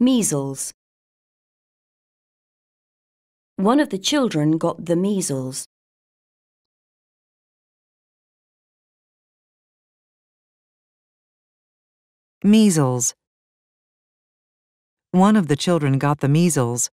Measles. One of the children got the measles. Measles. One of the children got the measles.